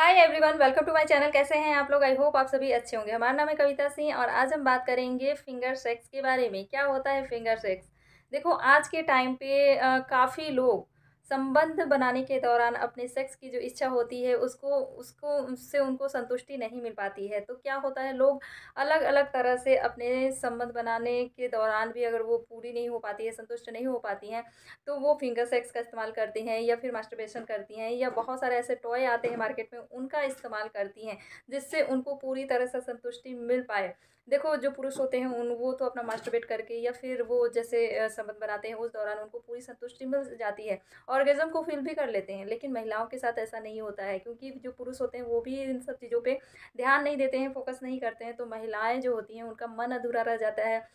hi everyone welcome to my channel कैसे हैं आप लोग आई होप आप सभी अच्छे होंगे हमारा नाम है कविता सिंह और आज हम बात करेंगे फिंगर सेक्स के बारे में क्या होता है फिंगर सेक्स देखो आज के टाइम पे काफ़ी लोग संबंध बनाने के दौरान अपने सेक्स की जो इच्छा होती है उसको उसको उससे उनको संतुष्टि नहीं मिल पाती है तो क्या होता है लोग अलग अलग तरह से अपने संबंध बनाने के दौरान भी अगर वो पूरी नहीं हो पाती है संतुष्ट नहीं हो पाती हैं तो वो फिंगर सेक्स का इस्तेमाल करती हैं या फिर मास्टरबेशन करती हैं या बहुत सारे ऐसे टॉय आते हैं मार्केट में उनका इस्तेमाल करती हैं जिससे उनको पूरी तरह से संतुष्टि मिल पाए देखो जो पुरुष होते हैं उन वो तो अपना मास्टरबेट करके या फिर वो जैसे संबंध बनाते हैं उस दौरान उनको पूरी संतुष्टि मिल जाती है ऑर्गेजम को फील भी कर लेते हैं लेकिन महिलाओं के साथ ऐसा नहीं होता है क्योंकि जो पुरुष होते हैं वो भी इन सब चीज़ों पर ध्यान नहीं देते हैं फोकस नहीं करते हैं तो महिलाएँ जो होती हैं उनका मन अधूरा रह जाता है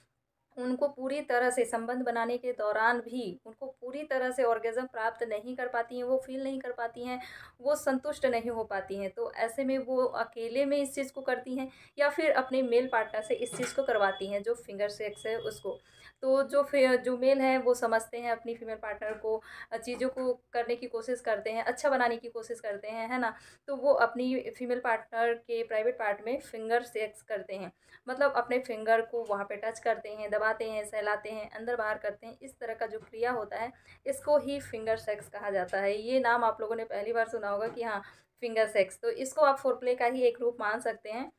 उनको पूरी तरह से संबंध बनाने के दौरान भी उनको पूरी तरह से ऑर्गेज़म प्राप्त नहीं कर पाती हैं वो फील नहीं कर पाती हैं वो संतुष्ट नहीं हो पाती हैं तो ऐसे में वो अकेले में इस चीज़ को करती हैं या फिर अपने मेल पार्टनर से इस चीज़ को करवाती हैं जो फिंगर सेक्स है उसको तो जो जो मेल है वो समझते हैं अपनी फीमेल पार्टनर को चीज़ों को करने की कोशिश करते हैं अच्छा बनाने की कोशिश करते हैं है ना तो वो अपनी फीमेल पार्टनर के प्राइवेट पार्ट में फिंगर सेक्स करते हैं मतलब अपने फिंगर को वहाँ पर टच करते हैं दबाते हैं सहलाते हैं अंदर बाहर करते हैं इस तरह का जो क्रिया होता है इसको ही फिंगर सेक्स कहा जाता है ये नाम आप लोगों ने पहली बार सुना होगा कि हाँ फिंगर सेक्स तो इसको आप फोरप्ले का ही एक रूप मान सकते हैं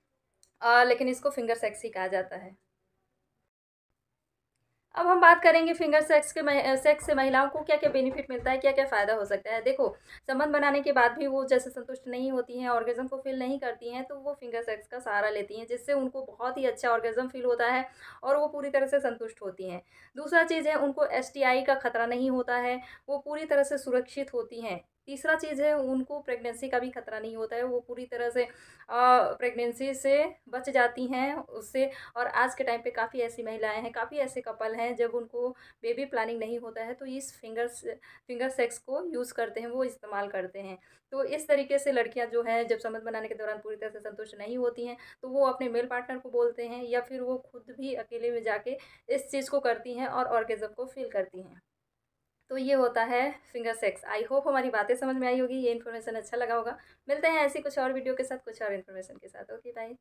आ, लेकिन इसको फिंगर सेक्स ही कहा जाता है अब हम बात करेंगे फिंगर सेक्स के सेक्स से महिलाओं को क्या क्या बेनिफिट मिलता है क्या क्या फ़ायदा हो सकता है देखो संबंध बनाने के बाद भी वो जैसे संतुष्ट नहीं होती हैं ऑर्गेजम को फील नहीं करती हैं तो वो फिंगर सेक्स का सहारा लेती हैं जिससे उनको बहुत ही अच्छा ऑर्गेजम फील होता है और वो पूरी तरह से संतुष्ट होती हैं दूसरा चीज़ है उनको एस का ख़तरा नहीं होता है वो पूरी तरह से सुरक्षित होती हैं तीसरा चीज़ है उनको प्रेगनेंसी का भी खतरा नहीं होता है वो पूरी तरह से प्रेगनेंसी से बच जाती हैं उससे और आज के टाइम पे काफ़ी ऐसी महिलाएं हैं काफ़ी ऐसे कपल हैं जब उनको बेबी प्लानिंग नहीं होता है तो इस फिंगर फिंगर सेक्स को यूज़ करते हैं वो इस्तेमाल करते हैं तो इस तरीके से लड़कियाँ जो हैं जब संबंध बनाने के दौरान पूरी तरह से संतुष्ट नहीं होती हैं तो वो अपने मेल पार्टनर को बोलते हैं या फिर वो खुद भी अकेले में जाके इस चीज़ को करती हैं और ऑर्गेजम को फील करती हैं तो ये होता है फिंगर सेक्स आई होप हमारी बातें समझ में आई होगी ये इन्फॉर्मेशन अच्छा लगा होगा मिलते हैं ऐसी कुछ और वीडियो के साथ कुछ और इन्फॉर्मेशन के साथ ओके बाय